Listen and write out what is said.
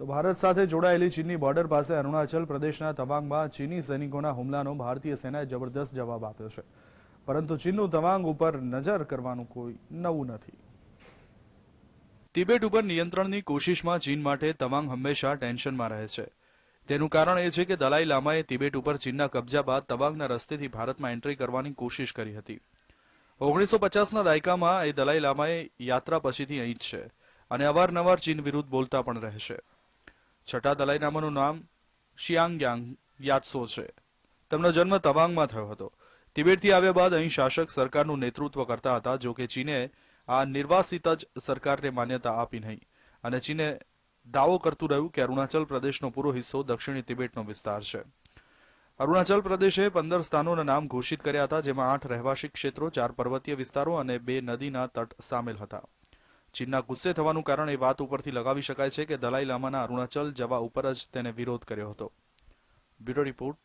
તો ભારત સાથે જોડાયેલી ચીનની બોર્ડર પાસે અરુણાચલ પ્રદેશના તવાંગમાં ચીની સૈનિકોના હુમલાનો ભારતીય સેનાએ જબરદસ્ત જવાબ આપ્યો છે પરંતુ ચીનનું તવાંગ ઉપર નજર કરવાનું કોઈ નવું નથી તિબેટ ઉપર નિયંત્રણની કોશિશમાં ચીન માટે તવાંગ હંમેશા ટેન્શનમાં રહે છે તેનું કારણ એ છે કે દલાઈ લામાએ તિબેટ ઉપર ચીનના કબજા બાદ તવાંગના રસ્તેથી ભારતમાં એન્ટ્રી કરવાની કોશિશ કરી હતી ઓગણીસો પચાસના દાયકામાં એ દલાઈ લામાએ યાત્રા પછીથી અહીં જ છે અને અવારનવાર ચીન વિરુદ્ધ બોલતા પણ રહેશે છઠ્ઠા દલાઈનામાનું નામ શિયાંગ્યાંગ યાત્સો છે તેમનો જન્મ તવાંગમાં થયો હતો તિબેટથી આવ્યા બાદ અહીં શાસક સરકારનું નેતૃત્વ કરતા હતા જો કે ચીને આ નિર્વાસિત જ સરકારને માન્યતા આપી નહીં અને ચીને દાવો કરતું રહ્યું કે અરુણાચલ પ્રદેશનો પૂરો હિસ્સો દક્ષિણી તિબેટનો વિસ્તાર છે અરુણાચલ પ્રદેશે પંદર સ્થાનોના નામ ઘોષિત કર્યા હતા જેમાં આઠ રહેવાસી ક્ષેત્રો ચાર પર્વતીય વિસ્તારો અને બે નદીના તટ સામેલ હતા ચીનના ગુસ્સે થવાનું કારણ એ વાત ઉપરથી લગાવી શકાય છે કે દલાઈ લામાના અરુણાચલ જવા ઉપર જ તેને વિરોધ કર્યો હતો બ્યુરો રિપોર્ટ